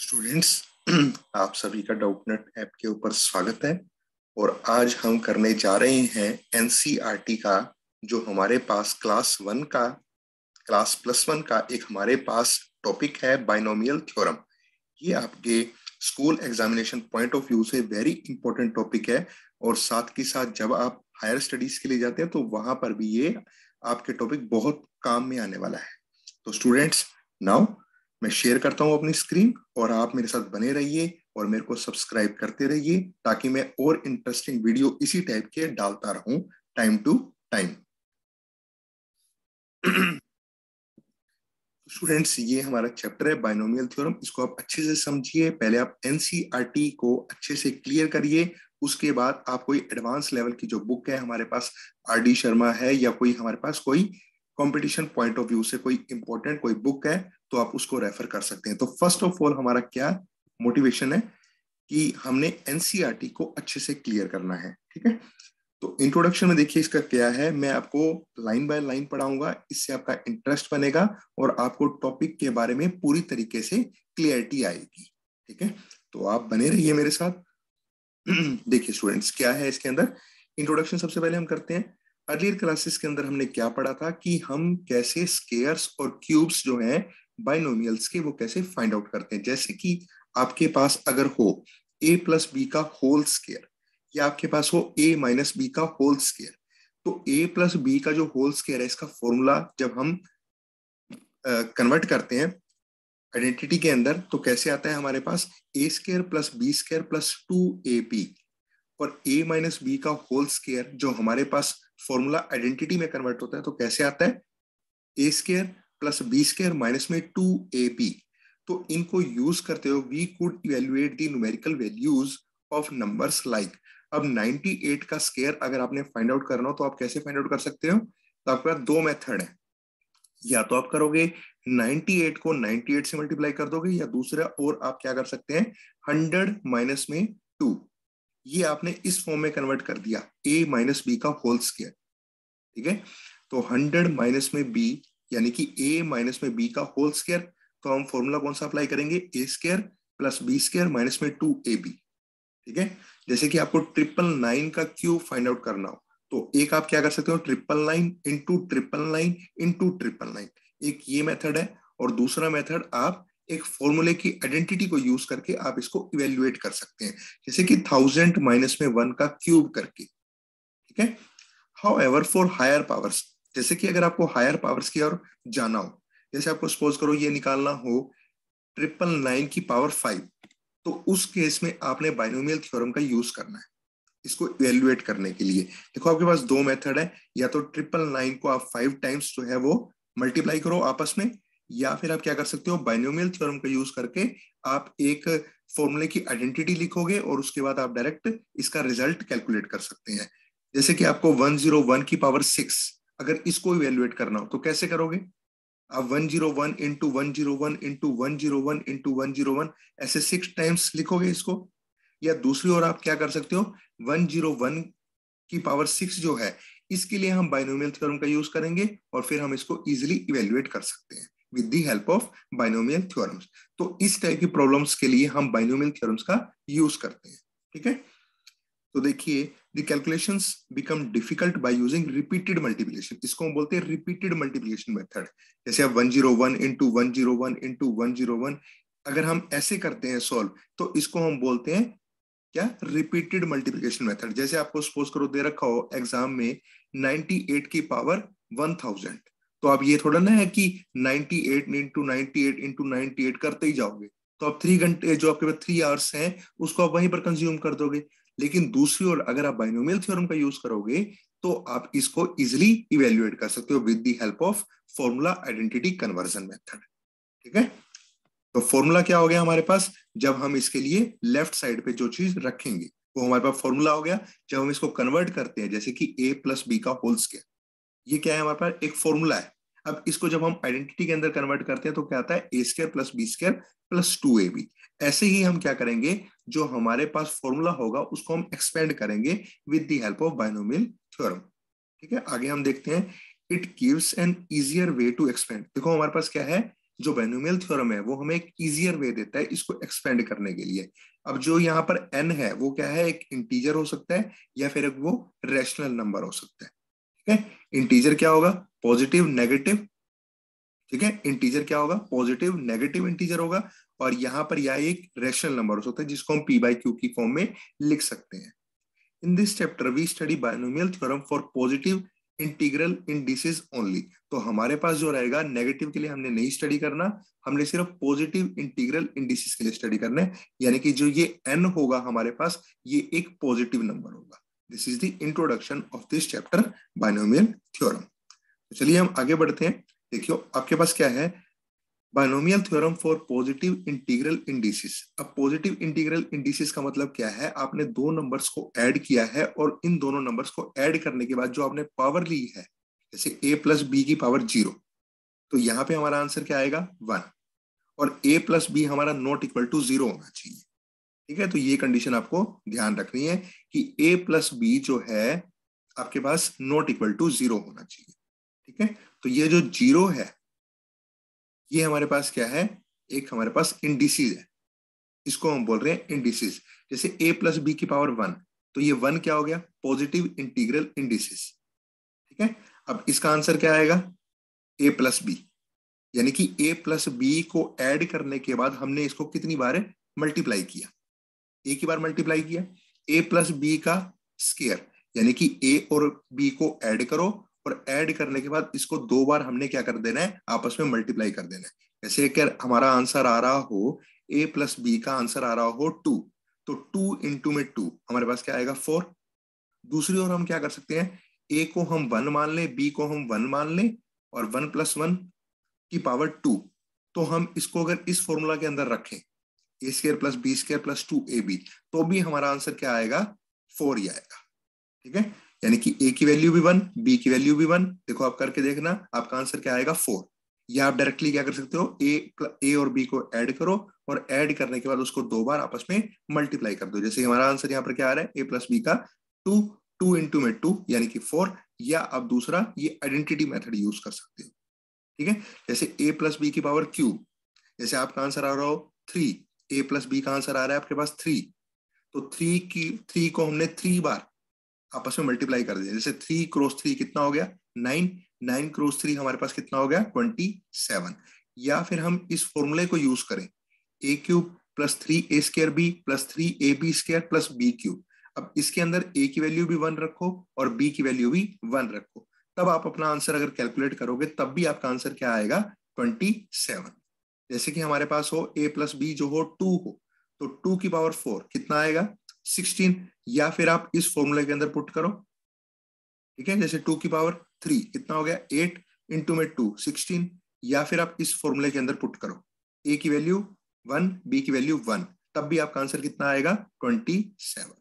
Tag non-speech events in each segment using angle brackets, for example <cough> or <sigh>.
students <clears throat> आप सभी का डाउटनेट ऐप के ऊपर स्वागत है और आज हम करने जा रहे हैं एनसीईआरटी e का जो हमारे पास क्लास वन का क्लास प्लस वन का एक हमारे पास टॉपिक है बाइनोमियल थ्योरम ये आपके school examination point of view से वेरी इंपॉर्टेंट टॉपिक है और साथ के साथ जब आप हायर स्टडीज के लिए जाते हैं तो वहां पर भी ये आपके टॉपिक बहुत काम में आने वाला है तो स्टूडेंट्स नाउ मैं शेयर करता हूं अपनी स्क्रीन और आप मेरे साथ बने रहिए और मेरे को सब्सक्राइब करते रहिए ताकि मैं और इंटरेस्टिंग वीडियो इसी टाइप के डालता रहूं टाइम टू टाइम स्टूडेंट्स ये हमारा चैप्टर है बाइनोमियल थ्योरम इसको आप अच्छे से समझिए पहले आप एनसीईआरटी e को अच्छे से क्लियर करिए उसके बाद आप कोई एडवांस लेवल की जो बुक है हमारे पास आर डी शर्मा है या कोई हमारे पास कोई कंपटीशन पॉइंट ऑफ व्यू से कोई इंपॉर्टेंट कोई बुक है तो आप उसको रेफर कर सकते हैं तो फर्स्ट ऑफ ऑल हमारा क्या मोटिवेशन है कि हमने एनसीआरटी e को अच्छे से क्लियर करना है ठीक है तो इंट्रोडक्शन में देखिए इसका क्या है मैं आपको लाइन बाय लाइन पढ़ाऊंगा इससे आपका इंटरेस्ट बनेगा और आपको टॉपिक के बारे में पूरी तरीके से क्लियरिटी आएगी ठीक है तो आप बने रहिए मेरे साथ <clears throat> देखिए स्टूडेंट्स क्या है इसके अंदर इंट्रोडक्शन सबसे पहले हम करते हैं अर्लियर क्लासेस के अंदर हमने क्या पढ़ा था कि हम कैसे स्केयर्स और क्यूब्स जो हैं बाइनोमियल्स के वो कैसे फाइंड आउट करते हैं जैसे कि आपके पास अगर हो ए प्लस बी का होल स्केयर या आपके पास हो ए माइनस बी का होल स्केयर तो ए प्लस बी का जो होल स्केयर है इसका फॉर्मूला जब हम कन्वर्ट uh, करते हैं आइडेंटिटी के अंदर तो कैसे आता है हमारे पास A square plus B square plus two A B और ए माइनस बी का होल स्केयर जो हमारे पास फॉर्मूला आइडेंटिटी में कन्वर्ट होता है तो कैसे आता है A square plus B square minus में टू ए बी तो इनको यूज करते हुए we could evaluate the numerical values of numbers like अब 98 का स्केयर अगर आपने फाइंड आउट करना हो तो आप कैसे फाइंड आउट कर सकते हो तो आपके पास दो मेथड है या तो आप करोगे 98 को 98 से मल्टीप्लाई कर दोगे या दूसरा और आप क्या कर सकते हैं 100 माइनस में टू ये आपने इस फॉर्म में कन्वर्ट कर दिया a माइनस बी का होल स्केयर ठीक है तो 100 माइनस में b यानी कि ए माइनस में बी का होल स्केयर तो हम फॉर्मूला कौन सा अप्लाई करेंगे A square plus B square minus में टू ए बी ठीक है जैसे कि आपको ट्रिपल नाइन का क्यूब फाइंड आउट करना हो तो एक आप क्या कर सकते हो triple nine into triple nine into triple nine एक ये मेथड है और दूसरा मेथड आप एक फॉर्मूले की आइडेंटिटी को यूज करके आप इसको इवेल्युएट कर सकते हैं जैसे कि थाउजेंड माइनस में वन का क्यूब करके ठीक है however for higher powers जैसे कि अगर आपको हायर पावर्स की ओर जाना हो जैसे आपको सपोज करो ये निकालना हो ट्रिपल नाइन की पावर फाइव तो उस केस में आपने बाइनोमियल थ्योरम का यूज करना है इसको इवेल्युएट करने के लिए देखो आपके पास दो मेथड है या तो ट्रिपल नाइन को आप फाइव टाइम्स जो है वो मल्टीप्लाई करो आपस में या फिर आप क्या कर सकते हो बाइनोमियल थ्योरम का यूज करके आप एक फॉर्मूले की आइडेंटिटी लिखोगे और उसके बाद आप डायरेक्ट इसका रिजल्ट कैलकुलेट कर सकते हैं जैसे कि आपको वन जीरो वन की पावर सिक्स अगर इसको इवेल्युएट करना हो तो कैसे करोगे आप 101 zero one into one zero one into one zero one into one zero one ऐसे सिक्स टाइम्स लिखोगे इसको या दूसरी ओर आप क्या कर सकते हो वन जीरो वन की पावर सिक्स जो है इसके लिए हम बाइनोमियल थ्योरम का यूज करेंगे और फिर हम इसको इजिली इवेल्युएट कर सकते हैं with the help of binomial theorems तो इस टाइप की प्रॉब्लम्स के लिए हम बाइनोमियल थ्योरम्स का यूज करते हैं ठीक है तो देखिए the become difficult by using repeated multiplication इसको हम बोलते हैं रिपीटेड मल्टीप्लीकेशन मेथड जैसे आप 101 zero one into one zero one into one zero one अगर हम ऐसे करते हैं सॉल्व तो इसको हम बोलते हैं क्या रिपीटेड मल्टीप्लीकेशन मेथड जैसे आपको सपोज करो दे रखा हो एग्जाम में 98 की पावर 1000 तो आप ये थोड़ा ना है कि 98 eight into ninety eight into ninety eight करते ही जाओगे तो आप थ्री घंटे जो आपके पास थ्री आवर्स हैं उसको आप वहीं पर कंज्यूम कर दोगे लेकिन दूसरी ओर अगर आप बाइनोमियल थ्योरम का यूज करोगे तो आप इसको इजिली इवेल्युएट कर सकते हो with the help of formula identity conversion method ठीक है तो फॉर्मूला क्या हो गया हमारे पास जब हम इसके लिए लेफ्ट साइड पे जो चीज रखेंगे वो हमारे पास फॉर्मूला हो गया जब हम इसको कन्वर्ट करते हैं जैसे कि ए प्लस बी का होल स्केयर ये क्या है हमारे पास एक फॉर्मूला है अब इसको जब हम आइडेंटिटी के अंदर कन्वर्ट करते हैं तो क्या आता है A square plus B square plus two A B ऐसे ही हम क्या करेंगे जो हमारे पास फॉर्मूला होगा उसको हम एक्सपेंड करेंगे with the help of binomial theorem ठीक है आगे हम देखते हैं it gives an easier way to expand देखो हमारे पास क्या है जो बेनुमियल थ्योरम है वो हमें एक इजियर वे देता है इसको एक्सपेंड करने के लिए अब जो यहाँ पर एन है वो क्या है एक इंटीजर हो सकता है या फिर वो रेशनल नंबर हो सकता है ठीक है इंटीजर क्या होगा पॉजिटिव नेगेटिव ठीक है इंटीजर क्या होगा पॉजिटिव नेगेटिव इंटीजर होगा और यहां पर यह एक रेशनल नंबर हो सकता है जिसको हम पी बाई क्यू की फॉर्म में लिख सकते हैं in this chapter we study binomial theorem for positive integral indices only तो हमारे पास जो रहेगा नेगेटिव के लिए हमने नहीं स्टडी करना हमने सिर्फ पॉजिटिव इंटीग्रल इंडिसेस के लिए स्टडी करना है यानी कि जो ये एन होगा हमारे पास ये एक पॉजिटिव नंबर होगा this is the introduction of this chapter binomial theorem चलिए हम आगे बढ़ते हैं देखियो आपके पास क्या है binomial theorem for positive integral indices अब पॉजिटिव इंटीग्रल इंडिसेस का मतलब क्या है आपने दो नंबर्स को ऐड किया है और इन दोनों नंबर्स को ऐड करने के बाद जो आपने पावर ली है जैसे ए प्लस बी की पावर जीरो तो यहाँ पे हमारा आंसर क्या आएगा वन और ए प्लस बी हमारा नॉट इक्वल टू जीरो होना चाहिए ठीक है तो ये कंडीशन आपको ध्यान रखनी है कि ए प्लस बी जो है आपके पास नॉट इक्वल टू जीरो होना चाहिए ठीक है तो ये जो जीरो है ये हमारे पास क्या है एक हमारे पास इंडिसीज है इसको हम बोल रहे हैं इंडिसीज जैसे ए प्लस बी की पावर वन तो ये वन क्या हो गया पॉजिटिव इंटीग्रल इंडिसीज ठीक है अब इसका आंसर क्या आएगा ए प्लस बी यानी कि ए प्लस बी को ऐड करने के बाद हमने इसको कितनी बार मल्टीप्लाई किया ए की बार मल्टीप्लाई किया ए प्लस बी का स्केयर यानी कि ए और बी को ऐड करो और ऐड करने के बाद इसको दो बार हमने क्या कर देना है आपस में मल्टीप्लाई कर देना है जैसे अगर हमारा आंसर आ रहा हो ए प्लस बी का आंसर आ रहा हो टू तो टू इंटू में टू हमारे पास क्या आएगा फोर दूसरी ओर हम क्या कर सकते हैं ए को हम वन मान लें बी को हम वन मान लें और वन प्लस वन की पावर टू तो हम इसको अगर इस फॉर्मूला के अंदर रखें A square plus B square plus two A B तो भी हमारा आंसर क्या आएगा फोर ही आएगा ठीक है यानी कि ए की वैल्यू भी वन बी की वैल्यू भी वन देखो आप करके देखना आपका आंसर क्या आएगा फोर या आप डायरेक्टली क्या कर सकते हो ए ए और बी को ऐड करो और ऐड करने के बाद उसको दो बार आपस में मल्टीप्लाई कर दो जैसे हमारा आंसर यहाँ पर क्या आ रहा है ए प्लस बी का टू टू इंटू में टू यानी कि फोर या आप दूसरा ये आइडेंटिटी मेथड यूज कर सकते हो ठीक है जैसे ए प्लस बी की पावर क्यू जैसे आपका आंसर आ रहा हो थ्री ए प्लस बी का आंसर आ रहा है आपके पास थ्री तो थ्री की थ्री को हमने थ्री बार आपस में मल्टीप्लाई कर दें जैसे थ्री क्रॉस थ्री कितना हो गया नाइन नाइन क्रॉस थ्री हमारे पास कितना हो गया ट्वेंटी सेवन या फिर हम इस फॉर्मूले को यूज करें A cube plus three A square B plus three A B square plus B cube अब इसके अंदर ए की वैल्यू भी वन रखो और बी की वैल्यू भी वन रखो तब आप अपना आंसर अगर कैलकुलेट करोगे तब भी आपका आंसर क्या आएगा ट्वेंटी सेवन जैसे कि हमारे पास हो ए प्लस बी जो हो टू हो तो टू की पावर फोर कितना आएगा सिक्सटीन या फिर आप इस फॉर्मूला के अंदर पुट करो ठीक है जैसे टू की पावर थ्री कितना हो गया एट इंटू में टू सिक्सटीन या फिर आप इस फॉर्मूले के अंदर पुट करो ए की वैल्यू वन बी की वैल्यू वन तब भी आपका आंसर कितना आएगा ट्वेंटी सेवन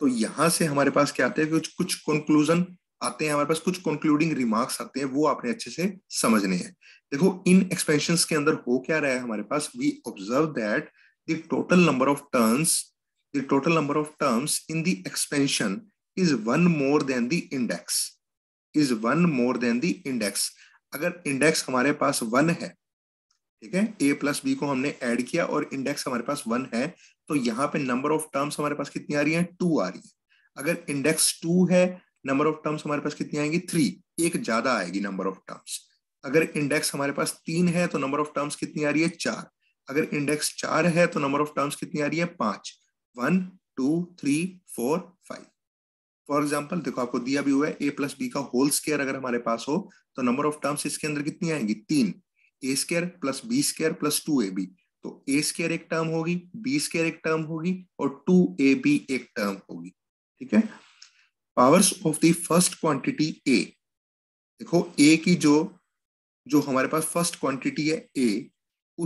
तो यहां से हमारे पास क्या आते हैं कुछ कुछ कंक्लूजन आते हैं हमारे पास कुछ कंक्लूडिंग रिमार्क्स आते हैं वो आपने अच्छे से समझने हैं देखो इन एक्सपेंशन के अंदर हो क्या रहा है हमारे पास we observe that the total number of terms the total number of terms in the expansion is one more than the index is one more than the index अगर इंडेक्स हमारे पास वन है ठीक है ए प्लस बी को हमने add किया और इंडेक्स हमारे पास वन है तो यहाँ पे नंबर ऑफ टर्म्स हमारे पास कितनी आ रही है टू आ रही है अगर इंडेक्स टू है नंबर ऑफ टर्म्स हमारे पास कितनी आएंगी थ्री एक ज्यादा आएगी नंबर ऑफ टर्म्स अगर इंडेक्स हमारे पास तीन है तो नंबर ऑफ टर्म्स कितनी आ रही है चार अगर इंडेक्स चार है तो नंबर ऑफ टर्म्स कितनी आ रही है पांच one two three four five for example देखो आपको दिया भी हुआ है ए प्लस बी का होल स्केयर अगर हमारे पास हो तो नंबर ऑफ टर्म्स इसके अंदर कितनी आएंगी तीन A square plus B square plus two A B तो ए स्केयर एक टर्म होगी बी स्केयर एक टर्म होगी और टू ए बी एक टर्म होगी ठीक है powers of the first quantity A देखो ए की जो जो हमारे पास फर्स्ट क्वांटिटी है ए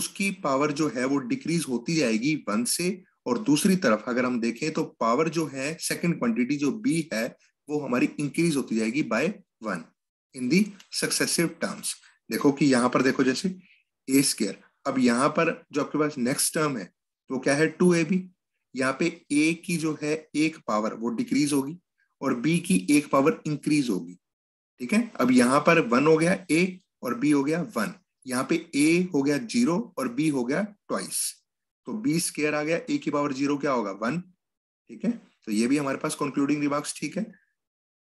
उसकी पावर जो है वो डिक्रीज होती जाएगी वन से और दूसरी तरफ अगर हम देखें तो पावर जो है सेकंड क्वांटिटी जो बी है वो हमारी इंक्रीज होती जाएगी by one in the successive terms देखो कि यहां पर देखो जैसे ए स्केयर अब यहां पर जो आपके पास नेक्स्ट टर्म है वो क्या है टू ए बी यहाँ पे ए की जो है एक पावर वो डिक्रीज होगी और बी की एक पावर इंक्रीज होगी ठीक है अब यहां पर वन हो गया ए और बी हो गया वन यहाँ पे ए हो गया जीरो और बी हो गया ट्वाइस तो बी स्केयर आ गया ए की पावर जीरो क्या होगा वन ठीक है तो ये भी हमारे पास कंक्लूडिंग रिमार्क्स ठीक है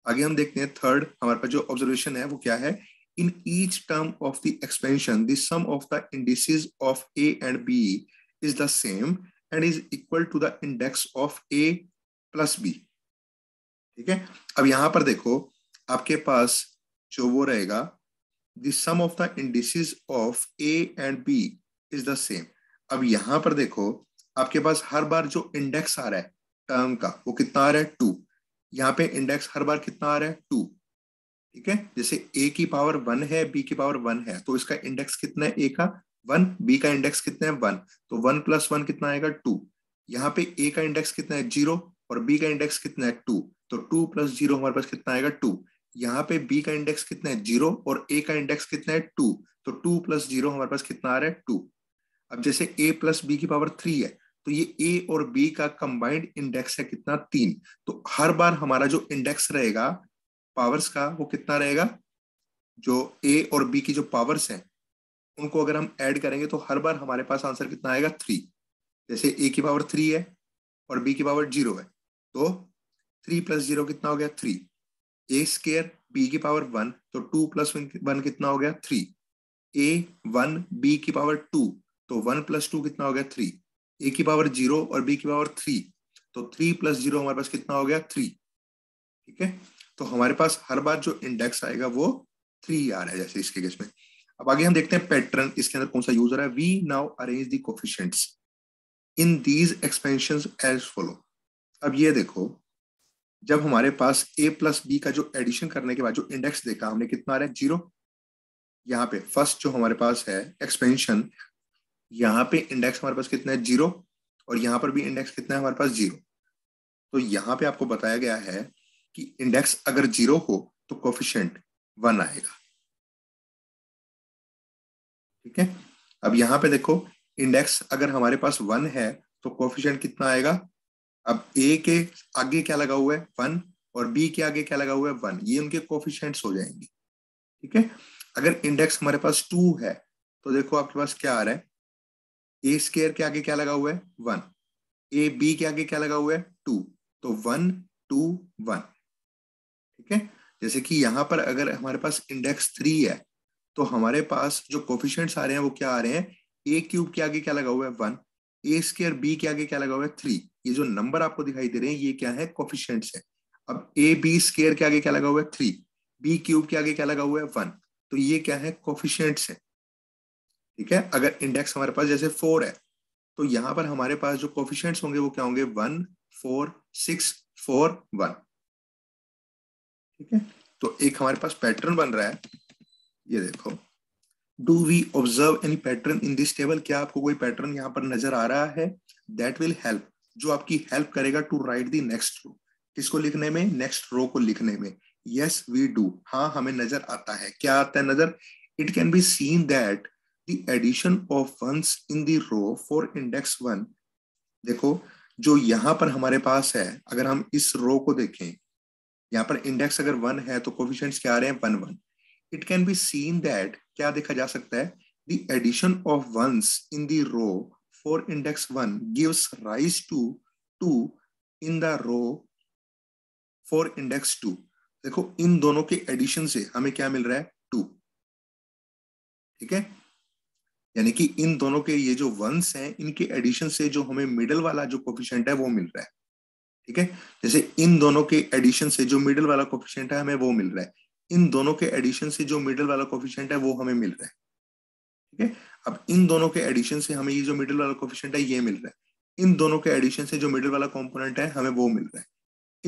आगे हम देखते हैं थर्ड हमारे पास जो ऑब्जर्वेशन है वो क्या है in each term of the expansion the sum of the indices of A and B is the same and is equal to the index of A plus B ठीक है अब यहां पर देखो आपके पास जो वो रहेगा the sum of the indices of A and B is the same अब यहां पर देखो आपके पास हर बार जो इंडेक्स आ रहा है टर्म का वो कितना आ रहा है टू यहाँ पे इंडेक्स हर बार कितना आ रहा है टू ठीक है जैसे ए की पावर वन है बी की पावर वन है तो इसका इंडेक्स कितना है ए का वन बी का इंडेक्स कितना है वन तो वन प्लस वन कितना आएगा टू यहाँ पे ए का इंडेक्स कितना है जीरो और बी का इंडेक्स कितना है टू तो टू प्लस जीरो हमारे पास कितना आएगा टू यहाँ पे बी का इंडेक्स कितना है जीरो और ए का इंडेक्स कितना है टू तो टू प्लस जीरो हमारे पास कितना आ रहा है टू अब जैसे ए प्लस बी की पावर थ्री है तो ये ए और बी का कंबाइंड इंडेक्स है कितना तीन तो हर बार हमारा जो इंडेक्स रहेगा पावर्स का वो कितना रहेगा जो ए और बी की जो पावर्स हैं उनको अगर हम ऐड करेंगे तो हर बार हमारे पास आंसर कितना आएगा थ्री जैसे ए की पावर थ्री है और बी की पावर जीरो है तो थ्री प्लस जीरो कितना हो गया थ्री ए स्केयर बी की पावर वन तो टू प्लस वन कितना हो गया थ्री ए वन बी की पावर टू तो वन प्लस टू कितना हो गया थ्री ए की पावर जीरो और बी की पावर थ्री तो थ्री प्लस जीरो हमारे पास कितना हो गया थ्री ठीक है तो हमारे पास हर बार जो इंडेक्स आएगा वो थ्री आ रहा है जैसे इसके केस में अब आगे हम देखते हैं पैटर्न इसके अंदर कौन सा यूज हो रहा है we now arrange the coefficients in these expansion as follow अब ये देखो जब हमारे पास ए प्लस बी का जो एडिशन करने के बाद जो इंडेक्स देखा हमने कितना आ रहा है जीरो यहाँ पे फर्स्ट जो हमारे पास है एक्सपेंशन यहाँ पे इंडेक्स हमारे पास कितना है जीरो और यहाँ पर भी इंडेक्स कितना है हमारे पास जीरो तो यहाँ पे आपको बताया गया है कि इंडेक्स अगर जीरो हो तो कोफिशियंट वन आएगा ठीक है अब यहाँ पे देखो इंडेक्स अगर हमारे पास वन है तो कोफिशियंट कितना आएगा अब ए के आगे क्या लगा हुआ है वन और बी के आगे क्या लगा हुआ है वन ये उनके कोफिशियंट हो जाएंगे ठीक है अगर इंडेक्स हमारे पास टू है तो देखो आपके पास क्या आ रहा है ए स्केयर के आगे क्या लगा हुआ है वन ए बी के आगे क्या लगा हुआ है टू तो वन टू वन ठीक है जैसे कि यहां पर अगर हमारे पास इंडेक्स थ्री है तो हमारे पास जो कोफिशियंट आ रहे हैं वो क्या आ रहे हैं ए क्यूब के आगे क्या लगा हुआ है वन ए स्केयर बी के आगे क्या लगा हुआ है थ्री ये जो नंबर आपको दिखाई दे रहे हैं ये क्या है कोफिशियंट है अब ए बी स्केयर के आगे क्या लगा हुआ है थ्री बी क्यूब के आगे क्या लगा हुआ है वन तो ये क्या है कोफिशियंट है ठीक है अगर इंडेक्स हमारे पास जैसे फोर है तो यहां पर हमारे पास जो कोफिशियंट्स होंगे वो क्या होंगे one four six four one ठीक है तो एक हमारे पास पैटर्न बन रहा है ये देखो do we observe any pattern in this table क्या आपको कोई पैटर्न यहाँ पर नजर आ रहा है दैट विल हेल्प जो आपकी हेल्प करेगा to write the next row किसको लिखने में नेक्स्ट रो को लिखने में यस वी डू हाँ हमें नजर आता है क्या आता है नजर it can be seen that तो the addition of ones in the row for index one देखो जो यहां पर हमारे पास है अगर हम इस रो को देखें यहां पर इंडेक्स अगर वन है तो कोफिशियंट क्या आ रहे हैं one one it can be seen that क्या देखा जा सकता है the addition of ones in the row for index one gives rise to two in the row for index two देखो इन दोनों के एडिशन से हमें क्या मिल रहा है टू ठीक है यानी कि इन दोनों के ये जो वंस हैं इनके एडिशन से जो हमें मिडल वाला जो कोफिशियंट है वो मिल रहा है ठीक है जैसे इन दोनों के एडिशन से जो मिडल वाला कोफिशियंट है हमें वो मिल रहा है इन दोनों के एडिशन से जो मिडल वाला कोफिशियंट है वो हमें मिल रहा है ठीक है अब इन दोनों के एडिशन से हमें ये जो मिडल वाला कोफिशियंट है ये मिल रहा है इन दोनों के एडिशन से जो मिडल वाला कॉम्पोनेंट है हमें वो मिल रहा है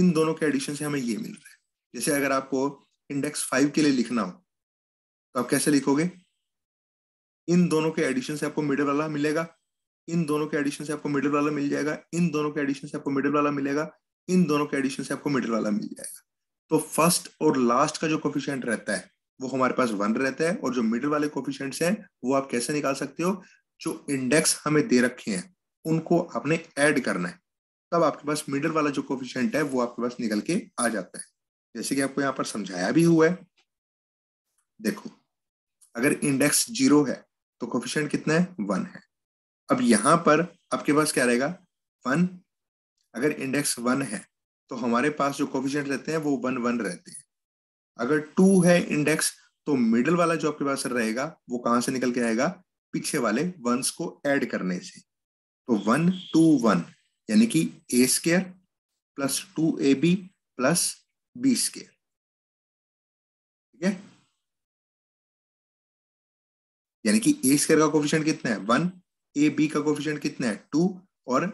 इन दोनों के एडिशन से हमें ये मिल रहा है जैसे अगर आपको इंडेक्स फाइव के लिए लिखना हो तो आप कैसे लिखोगे इन दोनों के एडिशन से आपको मिडिल वाला मिलेगा इन दोनों के एडिशन से आपको मिडिल वाला मिल जाएगा इन दोनों के एडिशन से आपको मिडिल वाला मिलेगा इन दोनों के एडिशन से आपको मिडिल वाला मिल जाएगा तो फर्स्ट और लास्ट का जो कोफिशियंट रहता है वो हमारे पास वन रहता है और जो मिडिल वाले कोफिशियंट है वो आप कैसे निकाल सकते हो जो इंडेक्स हमें दे रखे हैं उनको आपने एड करना है तब आपके पास मिडिल वाला जो कोफिशियंट है वो आपके पास निकल के आ जाता है जैसे कि आपको यहाँ पर समझाया भी हुआ है देखो अगर इंडेक्स जीरो है तो कोफिशियंट कितना है वन है अब यहां पर आपके पास क्या रहेगा वन अगर इंडेक्स वन है तो हमारे पास जो कोफिशियंट रहते हैं वो वन वन रहते हैं अगर टू है इंडेक्स तो मिडल वाला जो आपके पास रहेगा वो कहां से निकल के आएगा पीछे वाले वंस को ऐड करने से तो वन टू वन यानी कि A square plus two A B plus B square ठीक है यानी कि ए स्केयर का कोफिशियंट कितना है वन ए बी का कोफिशियंट कितना है टू और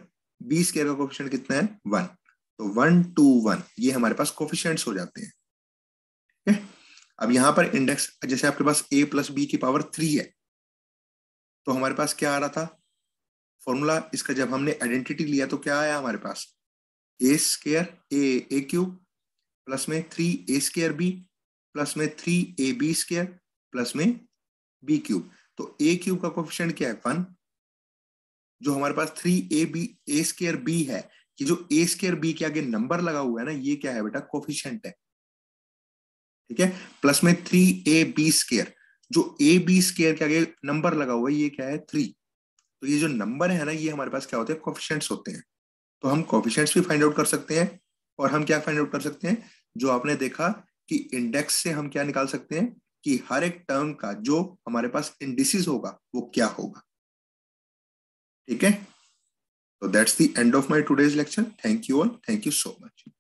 बी स्केयर का कोफिशियंट कितना है वन तो वन टू वन ये हमारे पास कोफिशियंट हो जाते हैं अब यहां पर इंडेक्स जैसे आपके पास ए प्लस बी की पावर थ्री है तो हमारे पास क्या आ रहा था फॉर्मूला इसका जब हमने आइडेंटिटी लिया तो क्या आया हमारे पास A square A A cube plus में three A square B plus में three A B square plus में बी क्यूब तो ए क्यूब का कोफिशियंट क्या है वन जो हमारे पास three A B A square B है कि जो ए स्केयर बी के आगे नंबर लगा हुआ है ना ये क्या है बेटा कोफिशियंट है ठीक है प्लस में थ्री ए बी स्केयर जो ए बी स्केयर के आगे नंबर लगा हुआ है ये क्या है थ्री तो ये जो नंबर है ना ये हमारे पास क्या होते हैं कॉफिशेंट्स होते हैं तो हम कॉफिशेंट्स भी फाइंड आउट कर सकते हैं और हम क्या फाइंड आउट कर सकते हैं जो आपने देखा कि इंडेक्स से हम क्या निकाल सकते हैं कि हर एक टर्म का जो हमारे पास इंडिसिस होगा वो क्या होगा ठीक है तो that's the end of my today's lecture thank you all thank you so much